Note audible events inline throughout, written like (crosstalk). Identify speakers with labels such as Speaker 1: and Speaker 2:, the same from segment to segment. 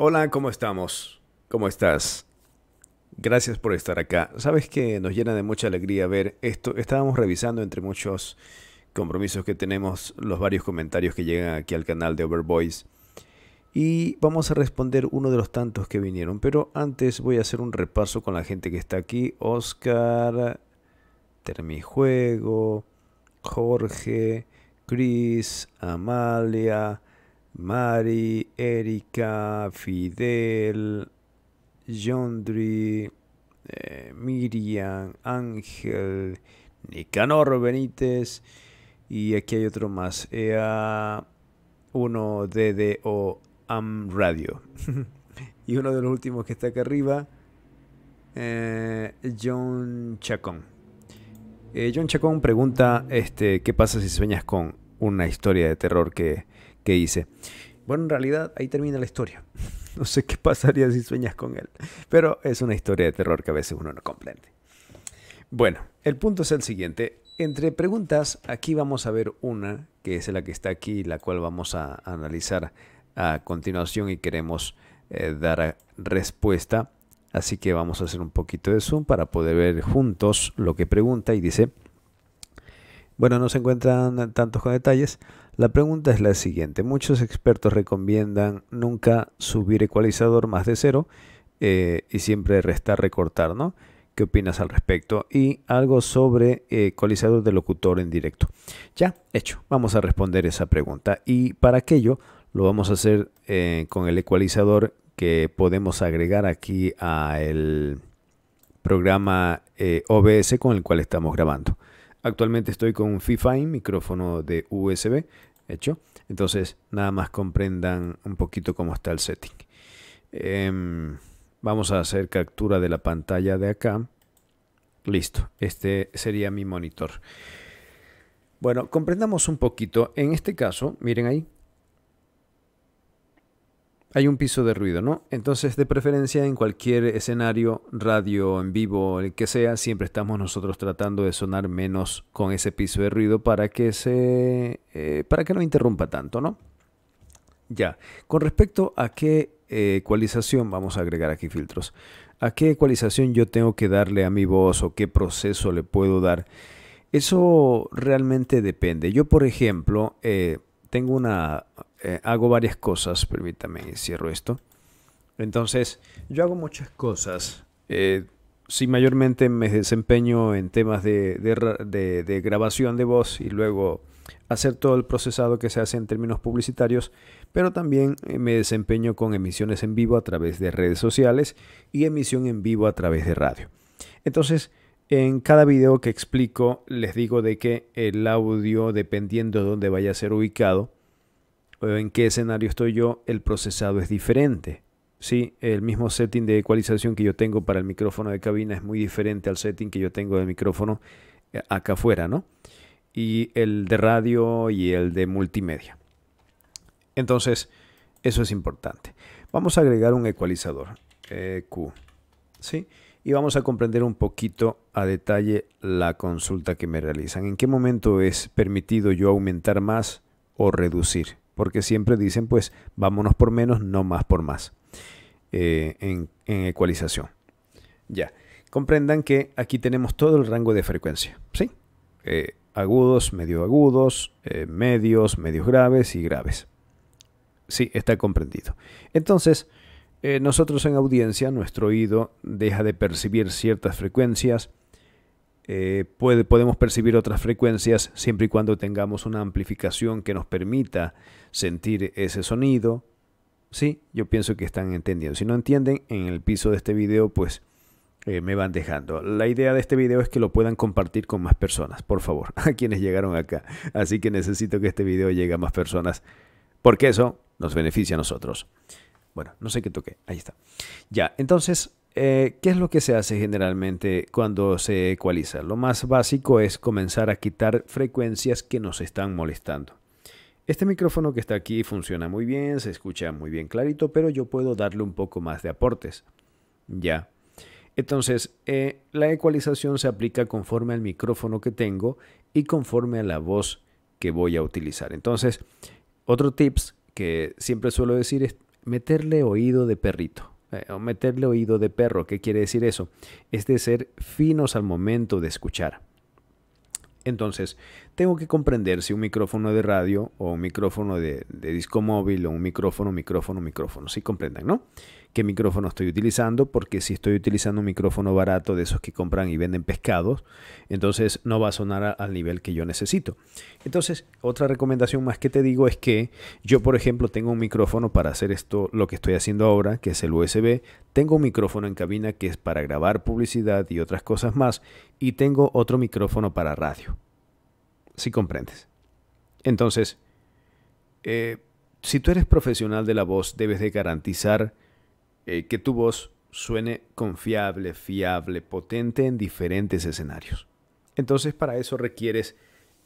Speaker 1: Hola, ¿cómo estamos? ¿Cómo estás? Gracias por estar acá. Sabes que nos llena de mucha alegría ver esto. Estábamos revisando entre muchos compromisos que tenemos los varios comentarios que llegan aquí al canal de Overboys. Y vamos a responder uno de los tantos que vinieron. Pero antes voy a hacer un repaso con la gente que está aquí. Oscar, Termijuego, Jorge, Chris, Amalia, Mari, Erika, Fidel, Yondri, eh, Miriam, Ángel, Nicanor Benítez y aquí hay otro más, EA1DDO AM Radio. (laughs) y uno de los últimos que está acá arriba, eh, John Chacón. Eh, John Chacón pregunta este, qué pasa si sueñas con una historia de terror que dice, bueno, en realidad ahí termina la historia. (laughs) No sé qué pasaría si sueñas con él, pero es una historia de terror que a veces uno no comprende. Bueno, el punto es el siguiente. Entre preguntas, aquí vamos a ver una, que es la que está aquí, la cual vamos a analizar a continuación y queremos eh, dar respuesta. Así que vamos a hacer un poquito de zoom para poder ver juntos lo que pregunta y dice, bueno, no se encuentran tantos con detalles, la pregunta es la siguiente. Muchos expertos recomiendan nunca subir ecualizador más de cero eh, y siempre restar recortar, ¿no? ¿Qué opinas al respecto? Y algo sobre eh, ecualizador de locutor en directo. Ya, hecho. Vamos a responder esa pregunta. Y para aquello lo vamos a hacer eh, con el ecualizador que podemos agregar aquí al programa OBS con el cual estamos grabando. Actualmente estoy con un FiFine, micrófono de USB hecho. Entonces, nada más comprendan un poquito cómo está el setting. Em, vamos a hacer captura de la pantalla de acá. Listo, este sería mi monitor. Bueno, comprendamos un poquito. En este caso, miren ahí, hay un piso de ruido, ¿no? Entonces, de preferencia, en cualquier escenario, radio, en vivo, el que sea, siempre estamos nosotros tratando de sonar menos con ese piso de ruido para que se. Eh, para que no interrumpa tanto, ¿no? Ya. Con respecto a qué eh, ecualización, vamos a agregar aquí filtros. ¿A qué ecualización yo tengo que darle a mi voz o qué proceso le puedo dar? Eso realmente depende. Yo, por ejemplo, eh, tengo una eh, hago varias cosas, permítame, cierro esto. Entonces, yo hago muchas cosas. si eh, sí, mayormente me desempeño en temas de, de, grabación de voz y luego hacer todo el procesado que se hace en términos publicitarios, pero también eh, me desempeño con emisiones en vivo a través de redes sociales y emisión en vivo a través de radio. Entonces, en cada video que explico les digo de que el audio, dependiendo de dónde vaya a ser ubicado, pues, en qué escenario estoy yo, el procesado es diferente. ¿sí? El mismo setting de ecualización que yo tengo para el micrófono de cabina es muy diferente al setting que yo tengo del micrófono eh, acá afuera, ¿no? Y el de radio y el de multimedia. Entonces, eso es importante. Vamos a agregar un ecualizador, EQ, eh, ¿sí? Y vamos a comprender un poquito a detalle la consulta que me realizan. ¿En qué momento es permitido yo aumentar más o reducir? porque siempre dicen pues vámonos por menos, no más por más eh, en, ecualización. Ya, comprendan que aquí tenemos todo el rango de frecuencia, ¿sí? Eh, agudos, medio agudos, eh, medios, medios graves y graves. Sí, está comprendido. Entonces, nosotros en audiencia, nuestro oído deja de percibir ciertas frecuencias, eh, puede, podemos percibir otras frecuencias siempre y cuando tengamos una amplificación que nos permita sentir ese sonido. Sí, yo pienso que están entendiendo. Si no entienden, en el piso de este video, pues eh, me van dejando. La idea de este video es que lo puedan compartir con más personas, por favor, (laughs) a quienes llegaron acá. Así que necesito que este video llegue a más personas, porque eso nos beneficia a nosotros. Bueno, no sé qué toqué, ahí está. Ya, entonces eh, ¿Qué es lo que se hace generalmente cuando se ecualiza? Lo más básico es comenzar a quitar frecuencias que nos están molestando. Este micrófono que está aquí funciona muy bien, se escucha muy bien clarito, pero yo puedo darle un poco más de aportes. Ya. Entonces, eh, la ecualización se aplica conforme al micrófono que tengo y conforme a la voz que voy a utilizar. Entonces, otro tips que siempre suelo decir es meterle oído de perrito. Eh, o meterle oído de perro. ¿Qué quiere decir eso? Es de ser finos al momento de escuchar. Entonces, tengo que comprender si un micrófono de radio o un micrófono de, disco móvil o un micrófono, micrófono, micrófono. Si ¿Sí comprendan, ¿no? qué micrófono estoy utilizando, porque si estoy utilizando un micrófono barato de esos que compran y venden pescados, entonces no va a sonar al nivel que yo necesito. Entonces, otra recomendación más que te digo es que yo, por ejemplo, tengo un micrófono para hacer esto, lo que estoy haciendo ahora, que es el USB, tengo un micrófono en cabina que es para grabar publicidad y otras cosas más, y tengo otro micrófono para radio. Si comprendes. Entonces, eh, si tú eres profesional de la voz, debes de garantizar eh, que tu voz suene confiable, fiable, potente en diferentes escenarios. Entonces para eso requieres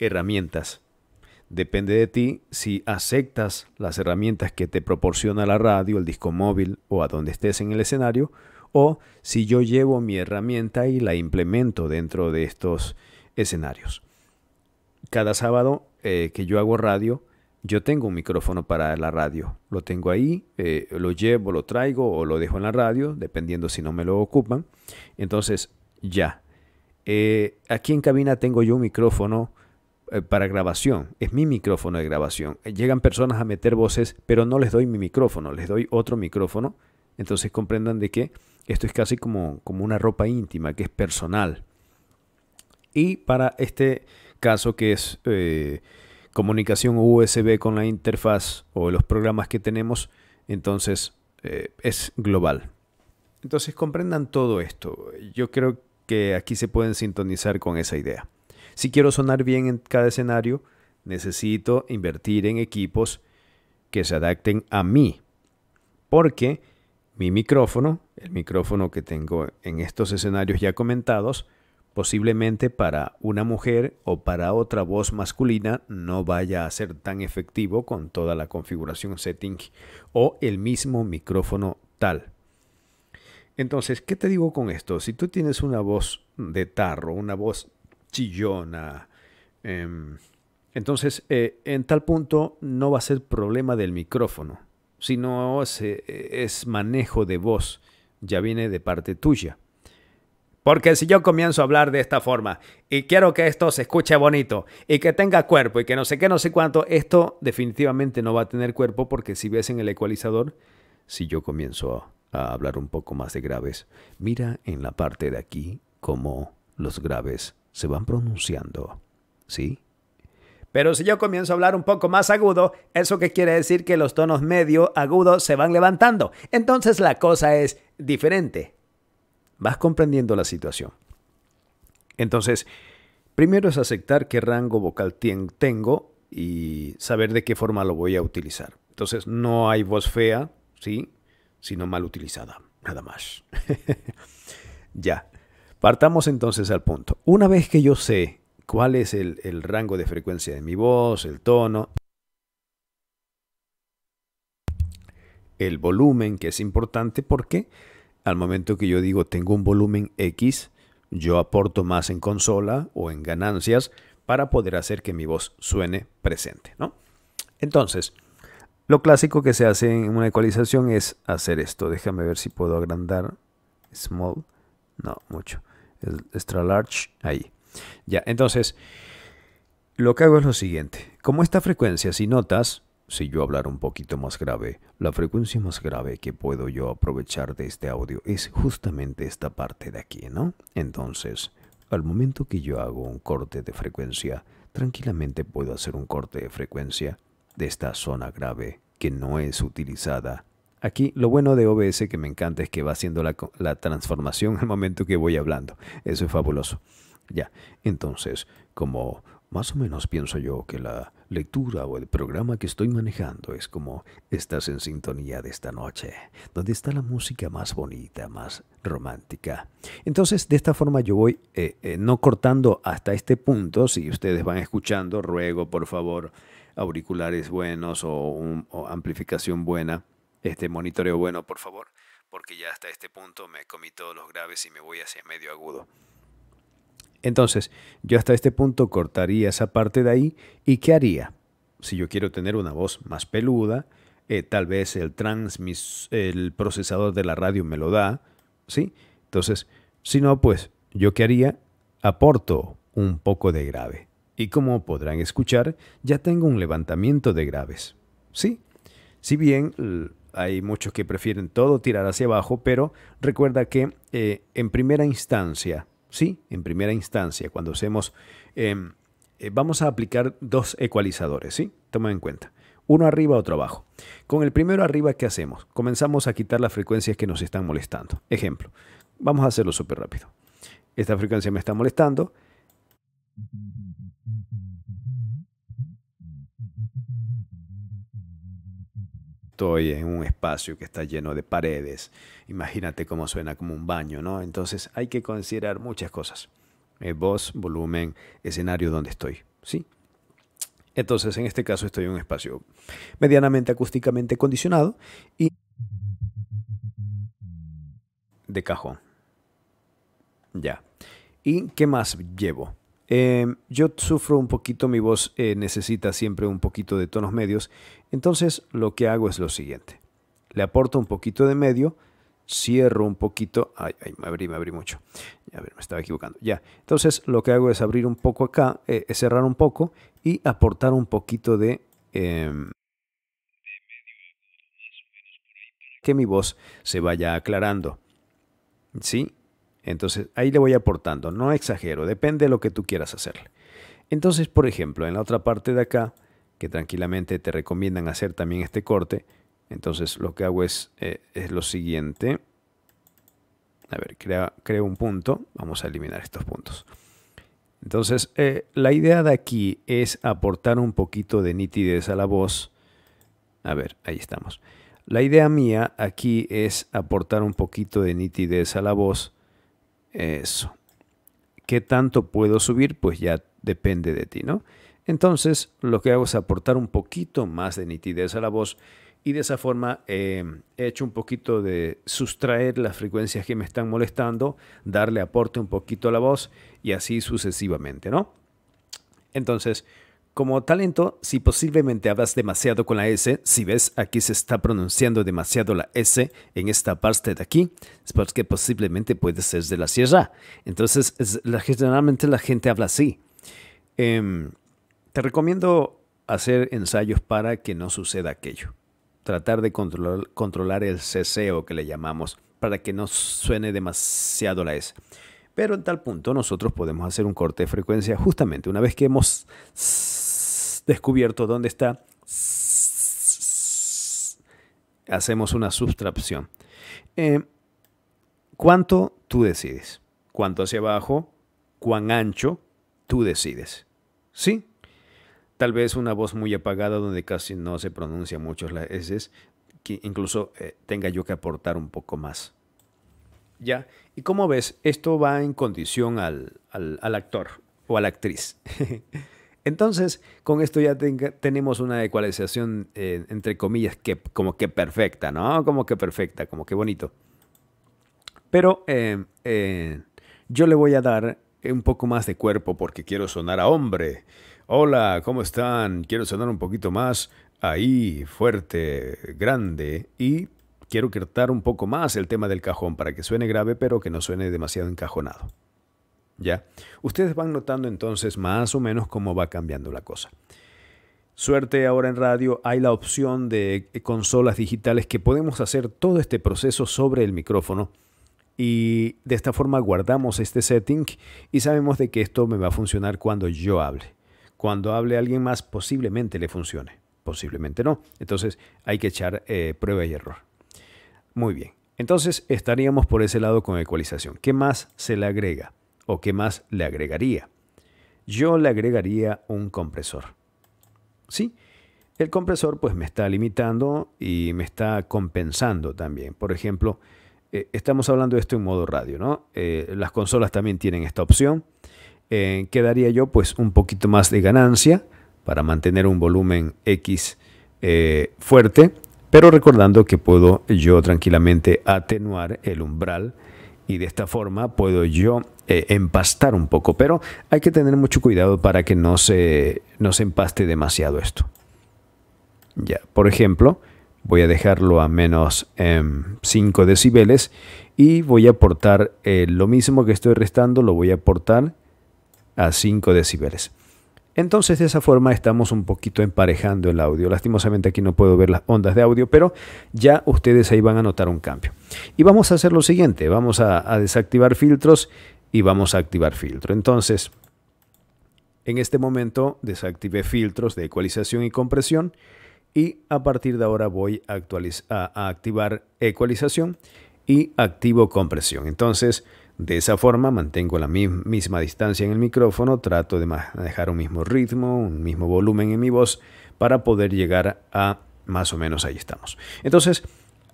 Speaker 1: herramientas. Depende de ti si aceptas las herramientas que te proporciona la radio, el disco móvil o a donde estés en el escenario, o si yo llevo mi herramienta y la implemento dentro de estos escenarios. Cada sábado eh, que yo hago radio, yo tengo un micrófono para la radio, lo tengo ahí, eh, lo llevo, lo traigo o lo dejo en la radio, dependiendo si no me lo ocupan. Entonces, ya. Eh, aquí en cabina tengo yo un micrófono eh, para grabación, es mi micrófono de grabación. Llegan personas a meter voces, pero no les doy mi micrófono, les doy otro micrófono. Entonces comprendan de que esto es casi como, como una ropa íntima, que es personal. Y para este caso que es comunicación USB con la interfaz o los programas que tenemos, entonces eh, es global. Entonces comprendan todo esto. Yo creo que aquí se pueden sintonizar con esa idea. Si quiero sonar bien en cada escenario, necesito invertir en equipos que se adapten a mí. Porque mi micrófono, el micrófono que tengo en estos escenarios ya comentados, posiblemente para una mujer o para otra voz masculina no vaya a ser tan efectivo con toda la configuración setting o el mismo micrófono tal. Entonces, ¿qué te digo con esto? Si tú tienes una voz de tarro, una voz chillona, em, entonces eh, en tal punto no va a ser problema del micrófono, sino es manejo de voz, ya viene de parte tuya. Porque si yo comienzo a hablar de esta forma y quiero que esto se escuche bonito y que tenga cuerpo y que no sé qué, no sé cuánto, esto definitivamente no va a tener cuerpo porque si ves en el ecualizador, si yo comienzo a hablar un poco más de graves, mira en la parte de aquí cómo los graves se van pronunciando. ¿Sí? Pero si yo comienzo a hablar un poco más agudo, eso qué quiere decir que los tonos medio agudos se van levantando. Entonces la cosa es diferente vas comprendiendo la situación. Entonces, primero es aceptar qué rango vocal tengo y saber de qué forma lo voy a utilizar. Entonces, no hay voz fea, ¿sí? Sino mal utilizada, nada más. (laughs) ya. Partamos entonces al punto. Una vez que yo sé cuál es el, el rango de frecuencia de mi voz, el tono, el volumen, que es importante porque al momento que yo digo tengo un volumen X, yo aporto más en consola o en ganancias para poder hacer que mi voz suene presente, ¿no? Entonces, lo clásico que se hace en una ecualización es hacer esto. Déjame ver si puedo agrandar small. No, mucho. Extra large, ahí. Ya, entonces, lo que hago es lo siguiente. Como esta frecuencia, si notas, si yo hablar un poquito más grave, la frecuencia más grave que puedo yo aprovechar de este audio es justamente esta parte de aquí, ¿no? Entonces, al momento que yo hago un corte de frecuencia, tranquilamente puedo hacer un corte de frecuencia de esta zona grave que no es utilizada. Aquí lo bueno de OBS que me encanta es que va haciendo la, la transformación al momento que voy hablando. Eso es fabuloso. Ya, entonces, como más o menos pienso yo que la lectura o el programa que estoy manejando es como estás en sintonía de esta noche, donde está la música más bonita, más romántica. Entonces, de esta forma yo voy eh, eh, no cortando hasta este punto. Si ustedes van escuchando, ruego por favor auriculares buenos o, o amplificación buena, este monitoreo bueno, por favor, porque ya hasta este punto me comí todos los graves y me voy hacia medio agudo. Entonces, yo hasta este punto cortaría esa parte de ahí y ¿qué haría? Si yo quiero tener una voz más peluda, eh, tal vez el, el procesador de la radio me lo da, ¿sí? Entonces, si no, pues yo qué haría? Aporto un poco de grave. Y como podrán escuchar, ya tengo un levantamiento de graves. ¿Sí? Si bien hay muchos que prefieren todo tirar hacia abajo, pero recuerda que eh, en primera instancia Sí, en primera instancia, cuando hacemos... Em, eh, vamos a aplicar dos ecualizadores, ¿sí? Tomen en cuenta. Uno arriba, otro abajo. Con el primero arriba, ¿qué hacemos? Comenzamos a quitar las frecuencias que nos están molestando. Ejemplo, vamos a hacerlo súper rápido. Esta frecuencia me está molestando. estoy en un espacio que está lleno de paredes. Imagínate cómo suena como un baño, ¿no? Entonces hay que considerar muchas cosas. Eh, voz, volumen, escenario donde estoy, ¿sí? Entonces, en este caso estoy en un espacio medianamente acústicamente condicionado y de cajón. Ya. ¿Y qué más llevo? Em, yo sufro un poquito, mi voz eh, necesita siempre un poquito de tonos medios, entonces lo que hago es lo siguiente. Le aporto un poquito de medio, cierro un poquito, ay, me abrí, me abrí mucho. A ver, me estaba equivocando. Ya, entonces lo que hago es abrir un poco acá, eh, cerrar un poco y aportar un poquito de... Em, que mi voz se vaya aclarando. ¿Sí? Entonces, ahí le voy aportando, no exagero, depende de lo que tú quieras hacerle. Entonces, por ejemplo, en la otra parte de acá, que tranquilamente te recomiendan hacer también este corte, entonces lo que hago es, eh, es lo siguiente. A ver, crea, creo un punto, vamos a eliminar estos puntos. Entonces, eh, la idea de aquí es aportar un poquito de nitidez a la voz. A ver, ahí estamos. La idea mía aquí es aportar un poquito de nitidez a la voz eso. ¿Qué tanto puedo subir? Pues ya depende de ti, ¿no? Entonces, lo que hago es aportar un poquito más de nitidez a la voz y de esa forma eh, he hecho un poquito de sustraer las frecuencias que me están molestando, darle aporte un poquito a la voz y así sucesivamente, ¿no? Entonces, como talento, si posiblemente hablas demasiado con la S, si ves aquí se está pronunciando demasiado la S en esta parte de aquí, es porque posiblemente puede ser de la sierra. Entonces, generalmente la gente habla así. Em, te recomiendo hacer ensayos para que no suceda aquello. Tratar de controlar el ceseo que le llamamos, para que no suene demasiado la S. Pero en tal punto nosotros podemos hacer un corte de frecuencia justamente una vez que hemos descubierto dónde está, hacemos una sustracción. Eh, ¿Cuánto tú decides? ¿Cuánto hacia abajo? ¿Cuán ancho? Tú decides. ¿Sí? Tal vez una voz muy apagada donde casi no se pronuncia mucho la S, que incluso eh, tenga yo que aportar un poco más. ¿Ya? Y como ves, esto va en condición al, al actor o a la actriz. (laughs) Entonces, con esto ya tenemos una ecualización, eh, entre comillas, que como que perfecta, ¿no? Como que perfecta, como que bonito. Pero eh, eh, yo le voy a dar un poco más de cuerpo porque quiero sonar a hombre. Hola, ¿cómo están? Quiero sonar un poquito más ahí, fuerte, grande y quiero cortar un poco más el tema del cajón para que suene grave pero que no suene demasiado encajonado. ¿Ya? Ustedes van notando entonces más o menos cómo va cambiando la cosa. Suerte ahora en radio hay la opción de consolas digitales que podemos hacer todo este proceso sobre el micrófono y de esta forma guardamos este setting y sabemos de que esto me va a funcionar cuando yo hable. Cuando hable alguien más posiblemente le funcione, posiblemente no. Entonces hay que echar eh, prueba y error. Muy bien, entonces estaríamos por ese lado con ecualización. ¿Qué más se le agrega? ¿O qué más le agregaría? Yo le agregaría un compresor. ¿Sí? El compresor pues me está limitando y me está compensando también. Por ejemplo, eh, estamos hablando de esto en modo radio, ¿no? Eh, las consolas también tienen esta opción. Eh, quedaría yo pues un poquito más de ganancia para mantener un volumen X fuerte, pero recordando que puedo yo tranquilamente atenuar el umbral y de esta forma puedo yo eh, empastar un poco, pero hay que tener mucho cuidado para que no se, no se empaste demasiado esto. Ya, por ejemplo, voy a dejarlo a menos 5 em, decibeles y voy a aportar eh, lo mismo que estoy restando, lo voy a aportar a 5 decibeles. Entonces de esa forma estamos un poquito emparejando el audio. Lastimosamente aquí no puedo ver las ondas de audio, pero ya ustedes ahí van a notar un cambio. Y vamos a hacer lo siguiente, vamos a desactivar filtros y vamos a activar filtro. Entonces, en este momento desactive filtros de ecualización y compresión y a partir de ahora voy a, activar ecualización y activo compresión. Entonces, de esa forma mantengo la misma distancia en el micrófono, trato de dejar un mismo ritmo, un mismo volumen en mi voz para poder llegar a más o menos ahí estamos. Entonces,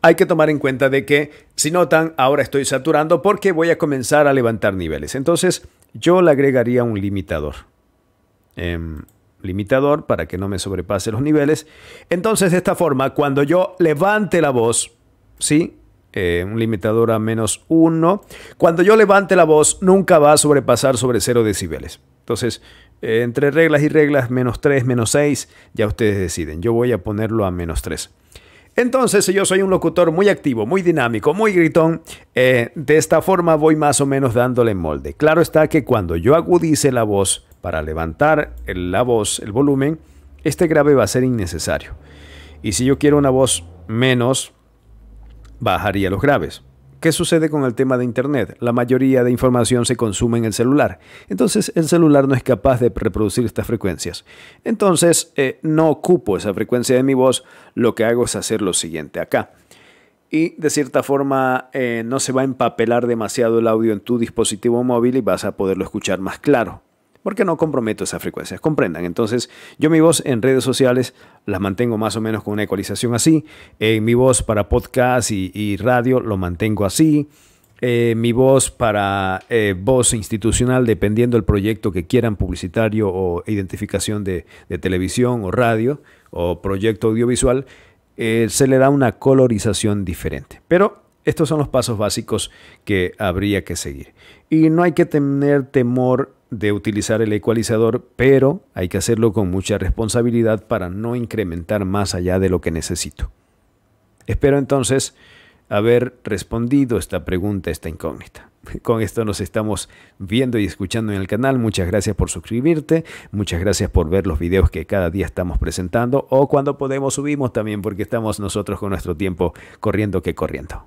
Speaker 1: hay que tomar en cuenta de que, si notan, ahora estoy saturando porque voy a comenzar a levantar niveles. Entonces, yo le agregaría un limitador. Em, limitador para que no me sobrepase los niveles. Entonces, de esta forma, cuando yo levante la voz, ¿sí? Eh, un limitador a menos 1. Cuando yo levante la voz, nunca va a sobrepasar sobre 0 decibeles. Entonces, eh, entre reglas y reglas, menos 3, menos 6, ya ustedes deciden. Yo voy a ponerlo a menos 3. Entonces, si yo soy un locutor muy activo, muy dinámico, muy gritón, eh, de esta forma voy más o menos dándole molde. Claro está que cuando yo agudice la voz para levantar la voz, el volumen, este grave va a ser innecesario. Y si yo quiero una voz menos, bajaría los graves. ¿Qué sucede con el tema de Internet? La mayoría de información se consume en el celular. Entonces el celular no es capaz de reproducir estas frecuencias. Entonces eh, no ocupo esa frecuencia de mi voz. Lo que hago es hacer lo siguiente acá. Y de cierta forma eh, no se va a empapelar demasiado el audio en tu dispositivo móvil y vas a poderlo escuchar más claro porque no comprometo esas frecuencias, comprendan. Entonces, yo mi voz en redes sociales la mantengo más o menos con una ecualización así, eh, mi voz para podcast y, radio lo mantengo así, eh, mi voz para eh, voz institucional, dependiendo del proyecto que quieran, publicitario o identificación de, televisión o radio o proyecto audiovisual, se le da una colorización diferente. Pero estos son los pasos básicos que habría que seguir. Y no hay que tener temor de utilizar el ecualizador, pero hay que hacerlo con mucha responsabilidad para no incrementar más allá de lo que necesito. Espero entonces haber respondido esta pregunta, esta incógnita. (laughs) Con esto nos estamos viendo y escuchando en el canal. Muchas gracias por suscribirte, muchas gracias por ver los videos que cada día estamos presentando o cuando podemos subimos también porque estamos nosotros con nuestro tiempo corriendo que corriendo.